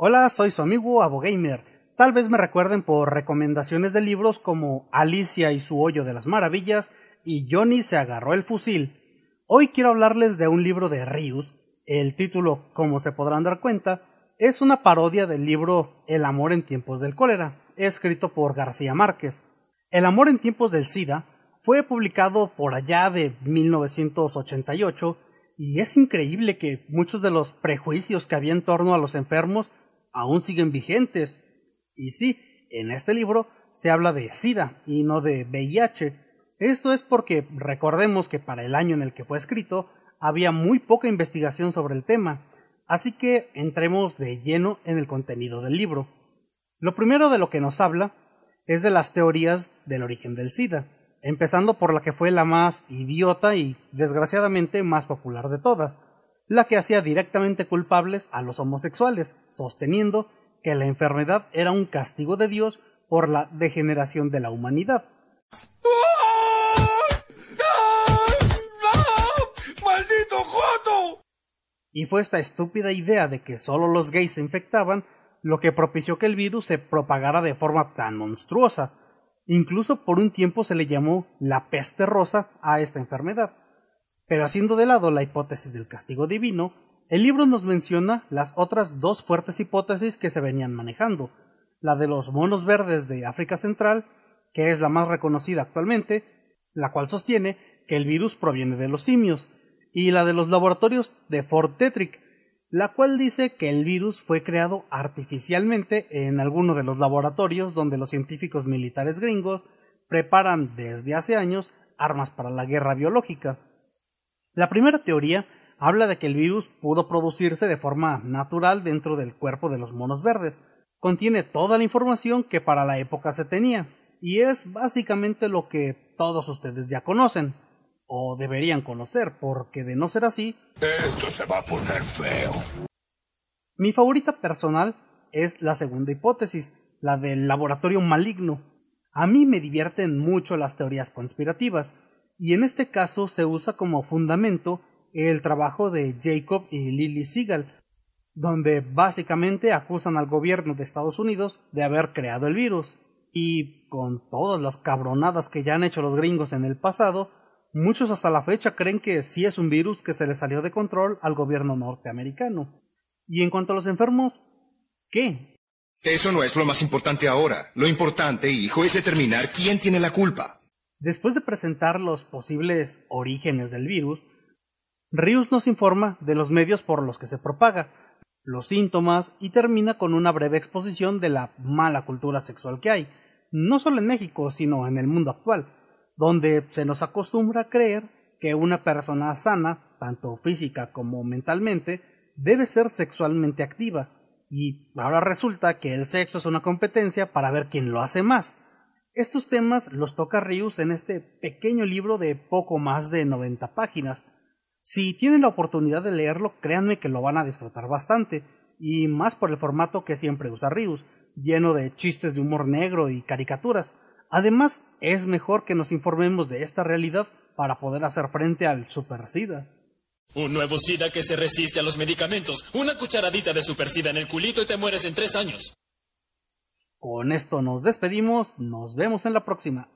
Hola, soy su amigo Abogamer. Tal vez me recuerden por recomendaciones de libros como Alicia y su hoyo de las maravillas y Johnny se agarró el fusil. Hoy quiero hablarles de un libro de Rius. El título, como se podrán dar cuenta, es una parodia del libro El amor en tiempos del cólera, escrito por García Márquez. El amor en tiempos del SIDA fue publicado por allá de 1988 y es increíble que muchos de los prejuicios que había en torno a los enfermos aún siguen vigentes. Y sí, en este libro se habla de SIDA y no de VIH. Esto es porque recordemos que para el año en el que fue escrito había muy poca investigación sobre el tema, así que entremos de lleno en el contenido del libro. Lo primero de lo que nos habla es de las teorías del origen del SIDA, empezando por la que fue la más idiota y desgraciadamente más popular de todas, la que hacía directamente culpables a los homosexuales, sosteniendo que la enfermedad era un castigo de Dios por la degeneración de la humanidad. ¡Maldito Y fue esta estúpida idea de que solo los gays se infectaban lo que propició que el virus se propagara de forma tan monstruosa. Incluso por un tiempo se le llamó la peste rosa a esta enfermedad. Pero haciendo de lado la hipótesis del castigo divino, el libro nos menciona las otras dos fuertes hipótesis que se venían manejando, la de los monos verdes de África Central, que es la más reconocida actualmente, la cual sostiene que el virus proviene de los simios, y la de los laboratorios de Fort Tetrick, la cual dice que el virus fue creado artificialmente en alguno de los laboratorios donde los científicos militares gringos preparan desde hace años armas para la guerra biológica. La primera teoría habla de que el virus pudo producirse de forma natural dentro del cuerpo de los monos verdes. Contiene toda la información que para la época se tenía, y es básicamente lo que todos ustedes ya conocen, o deberían conocer, porque de no ser así... Esto se va a poner feo. Mi favorita personal es la segunda hipótesis, la del laboratorio maligno. A mí me divierten mucho las teorías conspirativas, y en este caso se usa como fundamento el trabajo de Jacob y Lily Seagal, donde básicamente acusan al gobierno de Estados Unidos de haber creado el virus. Y con todas las cabronadas que ya han hecho los gringos en el pasado, muchos hasta la fecha creen que sí es un virus que se le salió de control al gobierno norteamericano. Y en cuanto a los enfermos, ¿qué? Eso no es lo más importante ahora. Lo importante, hijo, es determinar quién tiene la culpa. Después de presentar los posibles orígenes del virus, Rius nos informa de los medios por los que se propaga, los síntomas y termina con una breve exposición de la mala cultura sexual que hay, no solo en México, sino en el mundo actual, donde se nos acostumbra a creer que una persona sana, tanto física como mentalmente, debe ser sexualmente activa, y ahora resulta que el sexo es una competencia para ver quién lo hace más. Estos temas los toca Rius en este pequeño libro de poco más de 90 páginas. Si tienen la oportunidad de leerlo, créanme que lo van a disfrutar bastante, y más por el formato que siempre usa Rius, lleno de chistes de humor negro y caricaturas. Además, es mejor que nos informemos de esta realidad para poder hacer frente al Super SIDA. Un nuevo SIDA que se resiste a los medicamentos. Una cucharadita de Super SIDA en el culito y te mueres en tres años. Con esto nos despedimos, nos vemos en la próxima.